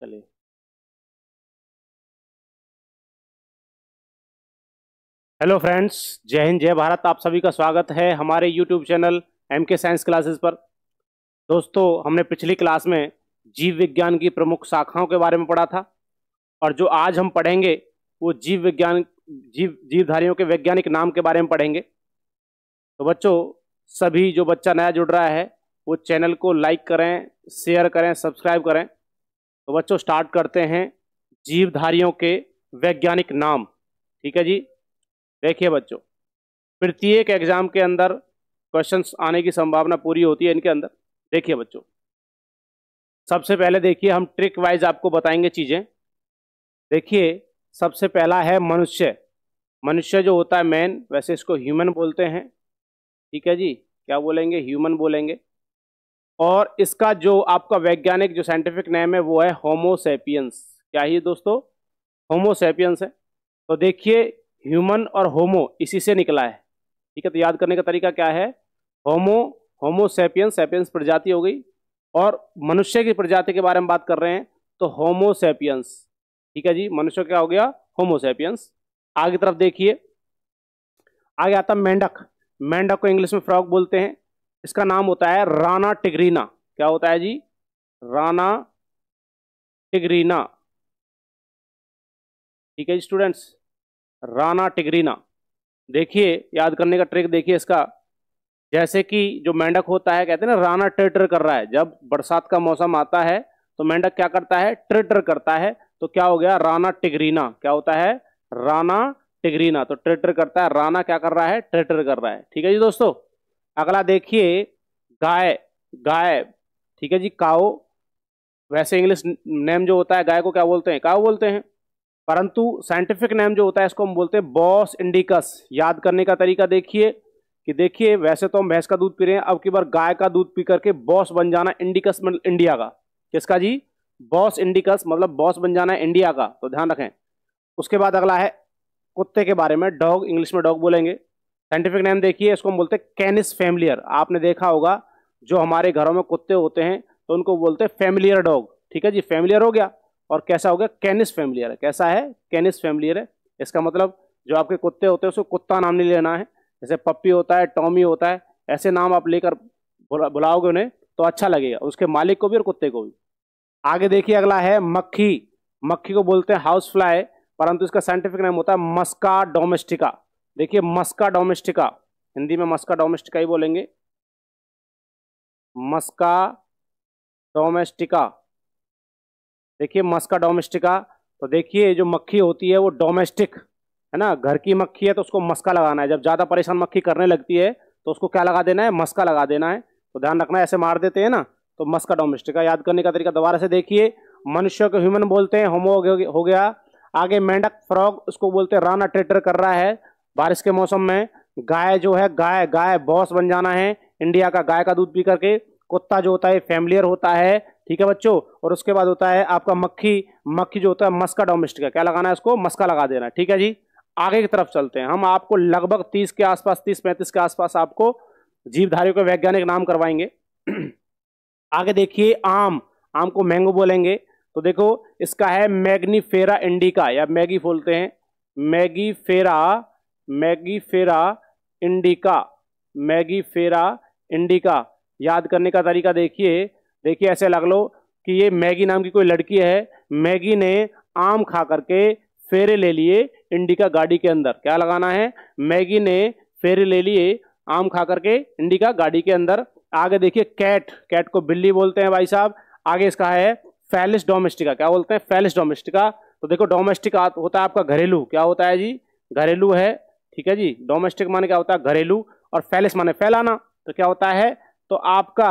चलिए hello friends जय हिंद जय भारत आप सभी का स्वागत है हमारे YouTube channel M K science classes पर दोस्तों हमने पिछली क्लास में जीव विज्ञान की प्रमुख शाखाओं के बारे में पढ़ा था और जो आज हम पढ़ेंगे वो जीव विज्ञान जीव जीवधारियों के वैज्ञानिक नाम के बारे में पढ़ेंगे तो बच्चों सभी जो बच्चा नया जुड़ रहा है वो चैनल को लाइक करें शेयर करें सब्सक्राइब करें तो बच्चों स्टार्ट करते हैं जीवधारियों के वैज्ञानिक नाम ठीक है जी देखिए बच्चों प्रत्येक एग्जाम के अंदर क्वेश्चंस आने की संभावना पूरी होती है इनके अंदर देखिए बच्चों सबसे पहले देखिए हम ट्रिक वाइज आपको बताएंगे चीज़ें देखिए सबसे पहला है मनुष्य मनुष्य जो होता है मैन वैसे इसको ह्यूमन बोलते हैं ठीक है जी क्या बोलेंगे ह्यूमन बोलेंगे और इसका जो आपका वैज्ञानिक जो साइंटिफिक नेम है वो है होमोसेपियंस क्या ही दोस्तों होमोसेपियंस है तो देखिए ह्यूमन और होमो इसी से निकला है ठीक है तो याद करने का तरीका क्या है होमो होमोसेपियंस सेपियंस प्रजाति हो गई और मनुष्य की प्रजाति के बारे में बात कर रहे हैं तो होमोसेपियंस ठीक है जी मनुष्य क्या हो गया होमोसेपियंस आगे तरफ देखिए आगे आता मेंढक मेंढक को इंग्लिश में फ्रॉग बोलते हैं इसका नाम होता है राना टिगरीना क्या होता है जी राना टिगरीना ठीक है स्टूडेंट्स राना टिगरीना देखिए याद करने का ट्रिक देखिए इसका जैसे कि जो मेंढक होता है कहते हैं ना राना ट्रिटर कर रहा है जब बरसात का मौसम आता है तो मेंढक क्या करता है ट्रिटर करता है तो क्या हो गया राना टिगरीना क्या होता है राना टिगरीना तो ट्रेटर करता है राना क्या कर रहा है ट्रेटर कर रहा है ठीक है जी दोस्तों अगला देखिए गाय गाय ठीक है जी काओ वैसे इंग्लिश नेम जो होता है गाय को क्या बोलते हैं काओ बोलते हैं परंतु साइंटिफिक नेम जो होता है इसको हम बोलते हैं बॉस इंडिकस याद करने का तरीका देखिए कि देखिए वैसे तो हम भैंस का दूध पी रहे हैं अब की बार गाय का दूध पी करके बॉस बन जाना इंडिकस मतलब इंडिया का किसका जी बॉस इंडिकस मतलब बॉस बन जाना इंडिया का तो ध्यान रखें उसके बाद अगला है कुत्ते के बारे में डॉग इंग्लिश में डॉग बोलेंगे साइंटिफिक नेम देखिए इसको हम बोलते हैं कैनिस फैमिलियर आपने देखा होगा जो हमारे घरों में कुत्ते होते हैं तो उनको बोलते हैं फैमिलियर डॉग ठीक है जी फैमिलियर हो गया और कैसा हो गया कैनिस फैमिलियर है कैसा है कैनिस फैमिलियर है इसका मतलब जो आपके कुत्ते होते हैं उसको कुत्ता नाम नहीं लेना है जैसे पप्पी होता है टॉमी होता है ऐसे नाम आप लेकर बुलाओगे उन्हें तो अच्छा लगेगा उसके मालिक को भी और कुत्ते को भी आगे देखिए अगला है मक्खी मक्खी को बोलते हैं हाउस फ्लाई परंतु इसका साइंटिफिक नेम होता है मस्का डोमेस्टिका देखिए मस्का डोमेस्टिका हिंदी में मस्का डोमेस्टिका ही बोलेंगे मस्का डोमेस्टिका देखिए मस्का डोमेस्टिका तो देखिए जो मक्खी होती है वो डोमेस्टिक है ना घर की मक्खी है तो उसको मस्का लगाना है जब ज़्यादा परेशान मक्खी करने लगती है तो उसको क्या लगा देना है मस्का लगा देना है तो ध्यान रखना है ऐसे मार देते हैं ना तो मस्का डोमेस्टिका याद करने का तरीका दोबारा से देखिए मनुष्य को ह्यूमन बोलते हैं होमो हो गया आगे मेंढक फ्रॉग उसको बोलते हैं राना ट्रेटर कर रहा है बारिश के मौसम में गाय जो है गाय गाय बॉस बन जाना है इंडिया का गाय का दूध पी करके कुत्ता जो होता है फैमिलियर होता है ठीक है बच्चों और उसके बाद होता है आपका मक्खी मक्खी जो होता है मस्का डोमेस्टिका क्या लगाना है इसको मस्का लगा देना ठीक है जी आगे की तरफ चलते हैं हम आपको लगभग तीस के आसपास तीस पैंतीस के आसपास आपको जीवधारियों के वैज्ञानिक नाम करवाएंगे आगे देखिए आम आम को मैंगो बोलेंगे तो देखो इसका है मैग्नीफेरा इंडिका या मैगी बोलते हैं मैगी फेरा मैगीफेरा इंडिका मैगीफेरा इंडिका याद करने का तरीका देखिए देखिए ऐसे लग लो कि ये मैगी नाम की कोई लड़की है मैगी ने आम खा करके फेरे ले लिए इंडिका गाड़ी के अंदर क्या लगाना है मैगी ने फेरे ले लिए आम खा करके इंडिका गाड़ी के अंदर आगे देखिए कैट कैट को बिल्ली बोलते हैं भाई साहब आगे इसका है फैलिस डोमेस्टिका क्या बोलते हैं फैलिस डोमेस्टिका तो देखो डोमेस्टिक होता है आपका घरेलू क्या होता है जी घरेलू है ठीक है जी डोमेस्टिक माने क्या होता है घरेलू और फैलिस माने फैलाना तो क्या होता है तो आपका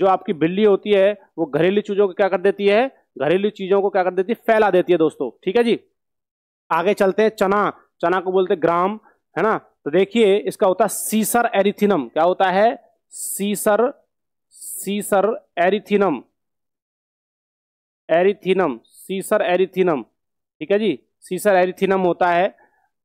जो आपकी बिल्ली होती है वो घरेलू चीजों को क्या कर देती है घरेलू चीजों को क्या कर देती है फैला देती है दोस्तों ठीक है जी आगे चलते हैं चना चना को बोलते ग्राम है ना तो देखिए इसका होता है सीसर एरिथिनम क्या होता है सीसर सीसर एरिथिनम एरिथिनम सीसर एरिथिनम ठीक है जी सीसर एरिथिनम होता है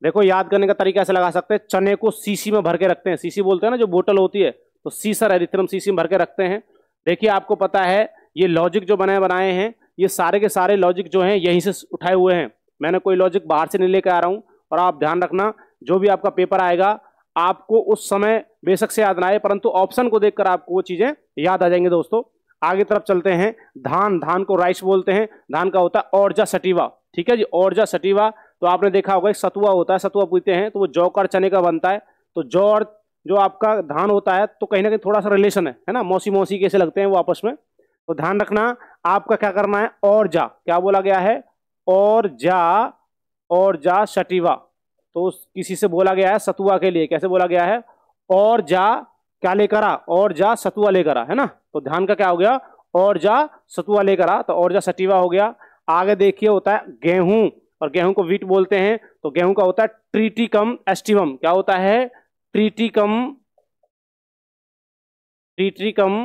देखो याद करने का तरीका ऐसे लगा सकते हैं चने को सीसी में भर के रखते हैं सीसी बोलते हैं ना जो बोतल होती है तो सीसर एरिथ्रम सीसी में भर के रखते हैं देखिए आपको पता है ये लॉजिक जो बनाए बनाए हैं ये सारे के सारे लॉजिक जो हैं यहीं से उठाए हुए हैं मैंने कोई लॉजिक बाहर से नहीं लेकर आ रहा हूँ और आप ध्यान रखना जो भी आपका पेपर आएगा आपको उस समय बेशक से याद ना आए परंतु ऑप्शन को देखकर आपको वो चीज़ें याद आ जाएंगे दोस्तों आगे तरफ चलते हैं धान धान को राइस बोलते हैं धान का होता है ओरजा सटीवा ठीक है जी ओरजा सटीवा तो आपने देखा होगा एक सतुआ होता है सतुआ पीते हैं तो वो जौ का और चने का बनता है तो जौ और जो आपका धान होता है तो कहीं ना कहीं थोड़ा सा रिलेशन है है ना मौसी मौसी कैसे लगते हैं वो आपस में तो ध्यान रखना आपका क्या करना है और जा क्या बोला गया है और जा और जा सटीवा तो किसी से बोला गया है सतुआ के लिए कैसे बोला गया है और जा क्या लेकर आ और जा सतुआ लेकर आ है ना तो ध्यान का क्या हो गया और जा सतुआ लेकर आ तो और जा सटीवा हो गया आगे देखिए होता है गेहूं और गेहूं को वीट बोलते हैं तो गेहूं का होता है ट्रीटिकम एस्टिवम क्या होता है ट्रीटिकम ट्रीटिकम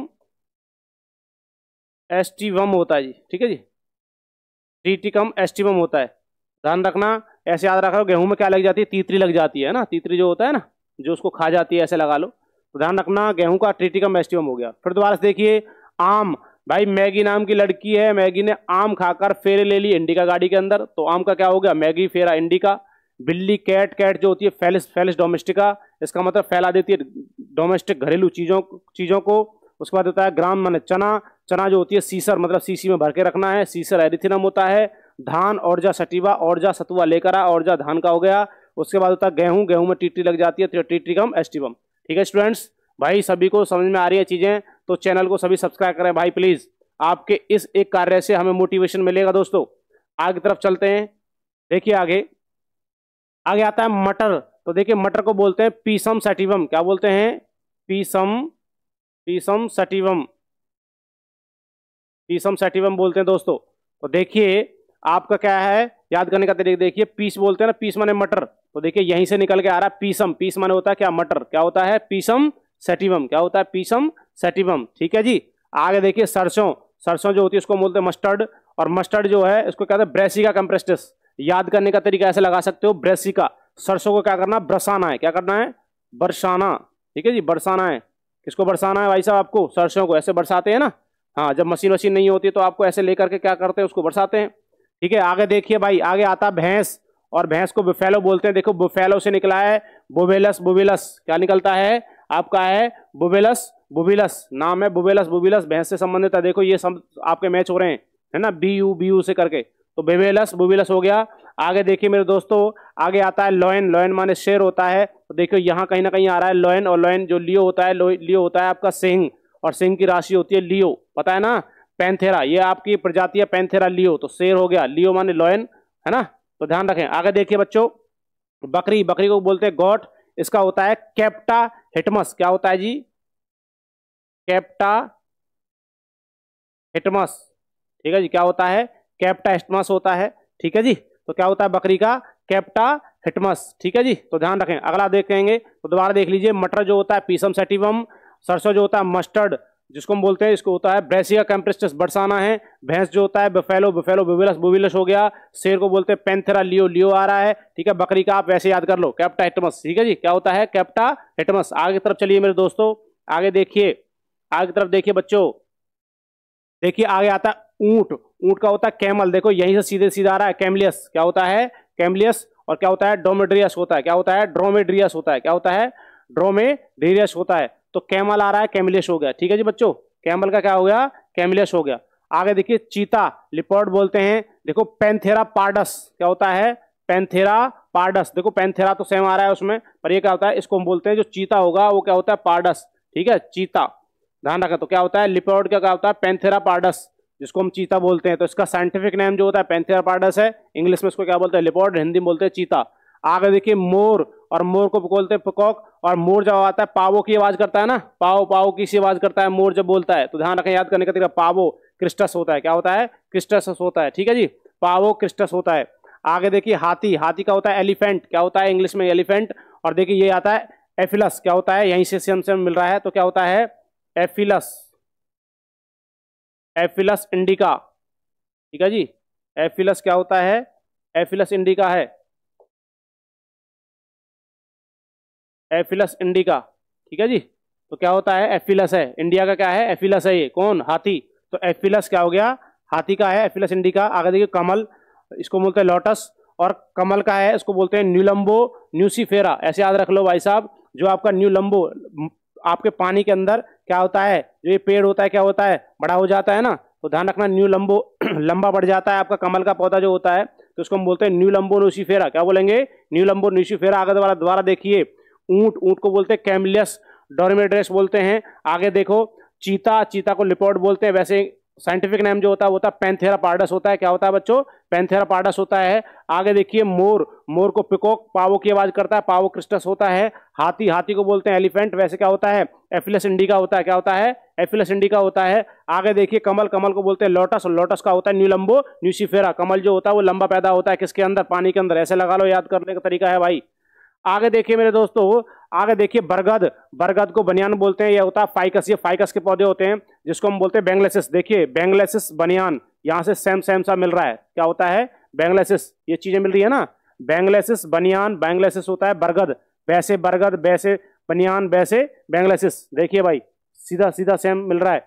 एस्टिवम होता है जी ठीक है जी ट्रीटिकम एस्टिवम होता है ध्यान रखना ऐसे याद रखा गेहूं में क्या लग जाती है तीतरी लग जाती है ना तीतरी जो होता है ना जो उसको खा जाती है ऐसे लगा लो तो ध्यान रखना गेहूं का ट्रीटिकम एस्टिवम हो गया फिर दोबारा से देखिए आम भाई मैगी नाम की लड़की है मैगी ने आम खाकर फेरे ले ली इंडिका गाड़ी के अंदर तो आम का क्या हो गया मैगी फेरा इंडिका बिल्ली कैट कैट जो होती है फैलिस फैलिस डोमेस्टिका इसका मतलब फैला देती है डोमेस्टिक घरेलू चीज़ों चीज़ों को उसके बाद होता है ग्राम मान चना चना जो होती है सीसर मतलब सीसी में भर के रखना है सीसर एरिथिनम होता है धान औरजा सटीवा जा सतुआ लेकर आ जा धान का हो गया उसके बाद होता है गेहूँ गेहूँ में टीटी लग जाती है तो टीटी कम एस्टिवम ठीक है स्टूडेंट्स भाई सभी को समझ में आ रही है चीज़ें तो चैनल को सभी सब्सक्राइब करें भाई प्लीज़ आपके इस एक कार्य से हमें मोटिवेशन मिलेगा दोस्तों आगे तरफ चलते हैं देखिए आगे आगे आता है मटर तो देखिए मटर को बोलते हैं पीसम सेटिवम क्या बोलते हैं Pisum Pisum sativum Pisum sativum बोलते हैं दोस्तों तो देखिए आपका क्या है याद करने का तरीका देखिए पीस बोलते हैं ना पीस माने मटर तो देखिए यहीं से निकल के आ रहा है पीसम पीस माने होता है क्या मटर क्या होता है पीसम सेटिवम क्या होता है पीसम सेटिवम ठीक है जी आगे देखिए सरसों सरसों जो होती है उसको बोलते हैं मस्टर्ड और मस्टर्ड जो है इसको कहते हैं ब्रेसिका कंप्रेस्टिस याद करने का तरीका ऐसे लगा सकते हो ब्रेसिका सरसों को क्या करना है ब्रसाना है क्या करना है बरसाना ठीक है जी बरसाना है किसको बरसाना है भाई साहब आपको सरसों को ऐसे बरसाते हैं ना हाँ जब मशीन वशीन नहीं होती तो आपको ऐसे लेकर के क्या करते हैं उसको बरसाते हैं ठीक है आगे देखिए भाई आगे आता भैंस और भैंस को बुफेलो बोलते हैं देखो बुफेलो से निकला है बुबेलस बुबेलस क्या निकलता है आपका है बुबेलस बुबिलस नाम है बुबेलस बुबिलस भैंस से संबंधित है देखो ये सब आपके मैच हो रहे हैं है ना बी यू बी यू से करके तो बेबेलस बुबिलस हो गया आगे देखिए मेरे दोस्तों आगे आता है लॉयन लॉयन माने शेर होता है तो देखियो यहाँ कहीं ना कहीं आ रहा है लॉयन और लॉयन जो लियो होता है लियो होता है आपका सिंह और सिंह की राशि होती है लियो पता है ना पैंथेरा ये आपकी प्रजाति है पैंथेरा लियो तो शेर हो गया लियो माने लॉयन है ना तो ध्यान रखें आगे देखिए बच्चों बकरी बकरी को बोलते हैं गोट इसका होता है कैप्टा हिटमस क्या होता है जी कैप्टा हिटमस ठीक है जी क्या होता है कैप्टा हिटमस होता है ठीक है जी तो क्या होता है बकरी का कैप्टा हिटमस ठीक है जी तो ध्यान रखें अगला देखेंगे तो दोबारा देख लीजिए मटर जो होता है पीसम सेटिवम सरसों जो होता है मस्टर्ड जिसको हम बोलते हैं इसको होता है ब्रेसिया कैम्प्रेस्टस बरसाना है भैंस जो होता है बफेलो बफेलो बुबिलस बुबिलस हो गया शेर को बोलते हैं पेंथेरा लियो लियो आ रहा है ठीक है बकरी का आप वैसे याद कर लो कैप्टा हेटमस ठीक है जी क्या होता है कैप्टा हेटमस आगे की तरफ चलिए मेरे दोस्तों आगे देखिए आगे की तरफ देखिए बच्चों देखिए आगे आता है ऊँट ऊँट का होता है कैमल देखो यहीं से सीधे सीधा आ रहा है कैमलियस क्या होता है कैमलियस और क्या होता है डोमेड्रियस होता है क्या होता है ड्रोमेड्रियस होता है क्या होता है ड्रोमेड्रियस होता है तो कैमल आ रहा है कैमिलियस हो गया ठीक है जी बच्चों कैमल का क्या हो गया कैमिलियस हो गया आगे देखिए चीता लिपोर्ड बोलते हैं देखो पेंथेरा पार्डस क्या होता है पेंथेरा पार्डस देखो पेंथेरा तो सेम आ रहा है उसमें पर ये क्या होता है इसको हम बोलते हैं जो चीता होगा वो क्या होता है पार्डस ठीक है चीता ध्यान रखा तो क्या होता है लिपोर्ड का क्या होता है पेंथेरा पार्डस जिसको हम चीता बोलते हैं तो इसका साइंटिफिक नेम जो होता है पेंथेरा पार्डस है इंग्लिश में इसको क्या बोलते हैं लिपोर्ड हिंदी में बोलते हैं चीता आगे देखिए मोर और मोर को बोलते हैं पकॉक और मोर जब आता है पावो की आवाज करता है ना पाओ पाओ की सी आवाज करता है मोर जब बोलता है तो ध्यान रखें याद करने का तरीका पावो क्रिस्टस होता है क्या होता है क्रिस्टस होता है ठीक है जी पावो क्रिस्टस होता है आगे देखिए हाथी हाथी का होता है एलिफेंट क्या होता है इंग्लिश में एलिफेंट और देखिए ये आता है एफिलस क्या होता है यहीं से सेम सेम मिल रहा है तो क्या होता है एफिलस एफिलस इंडिका ठीक है जी एफिलस क्या होता है एफिलस इंडिका है एफिलस इंडिका ठीक है जी तो क्या होता है एफिलस है इंडिया का क्या है एफिलस है ये कौन हाथी तो एफिलस क्या हो गया हाथी का है एफिलस इंडिका आगे देखिए कमल इसको बोलते हैं लोटस और कमल का है इसको बोलते हैं न्यूलम्बो न्यूसीफेरा ऐसे याद रख लो भाई साहब जो आपका न्यूलम्बो आपके पानी के अंदर क्या होता है जो ये पेड़ होता है क्या होता है बड़ा हो जाता है ना तो ध्यान रखना न्यू लम्बो लंबा बढ़ जाता है आपका कमल का पौधा जो होता है तो उसको हम बोलते हैं न्यू लंबो न्यूसीफेरा क्या बोलेंगे न्यू लंबो न्यूसीफेरा आगे द्वारा द्वारा देखिए ऊंट ऊंट को बोलते हैं कैमलियस डोरमेड्रेस बोलते हैं आगे देखो चीता चीता को लिपोर्ट बोलते हैं वैसे साइंटिफिक नेम जो होता है वो होता है पैंथेरा पार्डस होता है क्या होता है बच्चों पैंथेरा पार्डस होता है आगे देखिए मोर मोर को पिकोक पावो की आवाज करता है पावो क्रिस्टस होता है हाथी हाथी को बोलते हैं एलिफेंट वैसे क्या होता है एफिलस इंडिका होता है क्या होता है एफिलस इंडिका होता है आगे देखिए कमल कमल को बोलते हैं लोटस लोटस का होता है न्यूलम्बो न्यूसीफेरा कमल जो होता है वो लंबा पैदा होता है किसके अंदर पानी के अंदर ऐसे लगा लो याद करने का तरीका है भाई आगे देखिए मेरे दोस्तों आगे देखिए बरगद बरगद को बनियान बोलते हैं यह होता है फाइकस ये फाइकस के पौधे होते हैं जिसको हम बोलते हैं बेंगलेसिस देखिए बेंगलेसिस बनियान यहाँ से सेम सेम सा मिल रहा है क्या होता है बेंगलेसिस ये चीजें मिल रही है ना बेंगलेसिस बनियान बेंगलेसिस होता है बरगद वैसे बरगद वैसे बनियान वैसे बेंगलेसिस देखिए भाई सीधा सीधा सेम मिल रहा है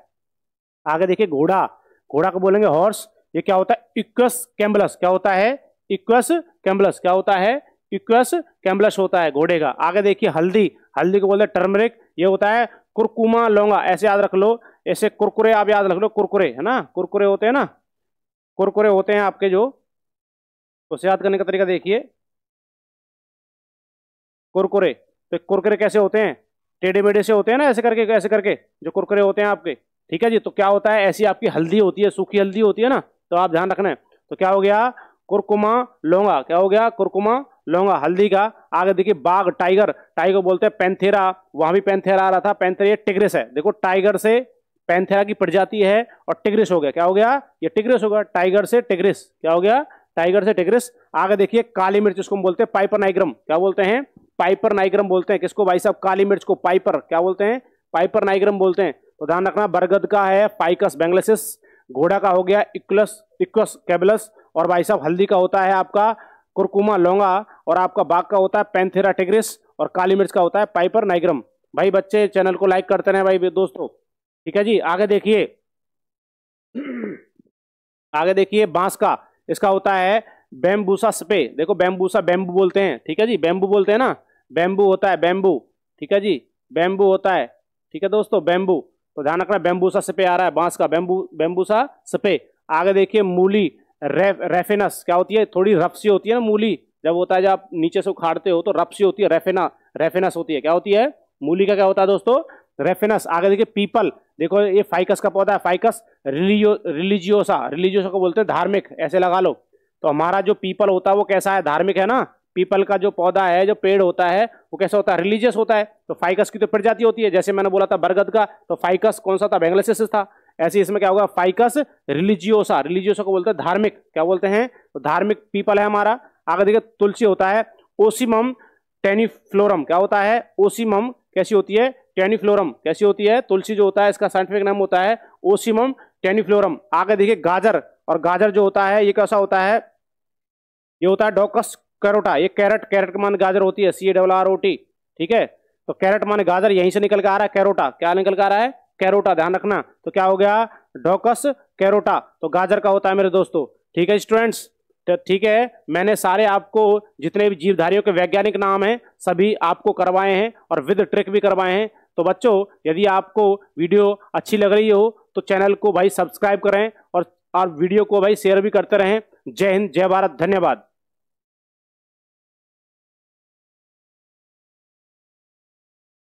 आगे देखिए घोड़ा घोड़ा को बोलेंगे हॉर्स ये क्या होता है इक्वस कैम्बलस क्या होता है इक्वस कैम्बलस क्या होता है इक्वस कैम्बलस होता है घोड़े का आगे देखिए हल्दी हल्दी को बोलते हैं टर्मरिक ये होता है कुरकुमा लौंगा ऐसे याद रख लो ऐसे कुरकुरे आप याद रख लो कुरकुरे है ना कुरकुरे होते हैं ना कुरकुरे होते हैं आपके जो उसे याद करने का तरीका देखिए कुरकुरे तो कुरकुरे कैसे होते हैं टेढ़े मेढ़े से होते हैं ना ऐसे करके ऐसे करके जो कुरकुरे होते हैं आपके ठीक है जी तो क्या होता है ऐसी आपकी हल्दी होती है सूखी हल्दी होती है ना तो आप ध्यान रखना है तो क्या हो गया कुरकुमा लौंगा क्या हो गया कुरकुमा लौंगा हल्दी का आगे देखिए बाघ टाइगर टाइगर बोलते हैं पैंथेरा वहां भी पैंथेरा आ रहा था पैंथेरा ये टिग्रेस है देखो टाइगर से पैंथेरा की प्रजाति है और टिग्रेस हो गया क्या हो गया ये टिग्रेस हो गया टाइगर से टिग्रेस क्या हो गया टाइगर से टिग्रेस आगे देखिए काली मिर्च इसको हम बोलते हैं पाइपर नाइग्रम क्या बोलते हैं पाइपर नाइग्रम बोलते हैं किसको भाई साहब काली मिर्च को पाइपर क्या बोलते हैं पाइपर नाइग्रम बोलते हैं तो ध्यान रखना बरगद का है पाइकस बेंगलेसिस घोड़ा का हो गया इक्लस इक्वस कैबलस और भाई साहब हल्दी का होता है आपका कुरकुमा लौंगा और आपका बाग का होता है पेंथेरा टिग्रिस और काली मिर्च का होता है पाइपर नाइग्रम भाई बच्चे चैनल को लाइक करते रहे भाई दोस्तों ठीक है जी आगे देखिए आगे देखिए बांस का इसका होता है बैम्बूसा स्पे देखो बैम्बूसा बैम्बू बोलते हैं ठीक है जी बैम्बू बोलते हैं ना बैम्बू होता है बैम्बू ठीक है जी बैम्बू होता है ठीक है दोस्तों बैम्बू तो ध्यान रखना बैम्बूसा स्पे आ रहा है बांस का बैम्बू बैम्बूसा स्पे आगे देखिए मूली रे, रेफेनस क्या होती है थोड़ी रफ सी होती है ना मूली जब होता है जब आप नीचे से उखाड़ते हो तो रफ सी होती है रेफेना रेफेनस होती है क्या होती है मूली का क्या होता है दोस्तों रेफेनस आगे देखिए पीपल देखो ये फाइकस का पौधा है फाइकस रिलीजियो रिलीजियोसा रिलीजियोसा को बोलते हैं धार्मिक ऐसे लगा लो तो हमारा जो पीपल होता है वो कैसा है धार्मिक है ना पीपल का जो पौधा है जो पेड़ होता है वो कैसा होता है रिलीजियस होता है तो फाइकस की तो प्रजाति होती है जैसे मैंने बोला था बरगद का तो फाइकस कौन सा था बेंगलेसिस था ऐसे इसमें क्या होगा फाइकस रिलीजियोसा रिलीजियोसा को बोलते हैं धार्मिक क्या बोलते हैं तो धार्मिक पीपल है हमारा आगे देखिए तुलसी होता है ओसिमम टेनिफ्लोरम क्या होता है ओसिमम कैसी होती है टेनिफ्लोरम कैसी होती है तुलसी जो होता है इसका साइंटिफिक नाम होता है ओसिमम टेनिफ्लोरम आगे देखिए गाजर और गाजर जो होता है ये कैसा होता है ये होता है डोकस कैरोटा ये कैरेट कैरेट के मान गाजर होती है C double R O T ठीक है तो कैरेट माने गाजर यहीं से निकल के आ रहा है कैरोटा क्या निकल के आ रहा है कैरोटा ध्यान रखना तो क्या हो गया डोकस कैरोटा तो गाजर का होता है मेरे दोस्तों ठीक है स्टूडेंट्स तो ठीक है मैंने सारे आपको जितने भी जीवधारियों के वैज्ञानिक नाम हैं सभी आपको करवाए हैं और विद ट्रिक भी करवाए हैं तो बच्चों यदि आपको वीडियो अच्छी लग रही हो तो चैनल को भाई सब्सक्राइब करें और और वीडियो को भाई शेयर भी करते रहें जय हिंद जय भारत धन्यवाद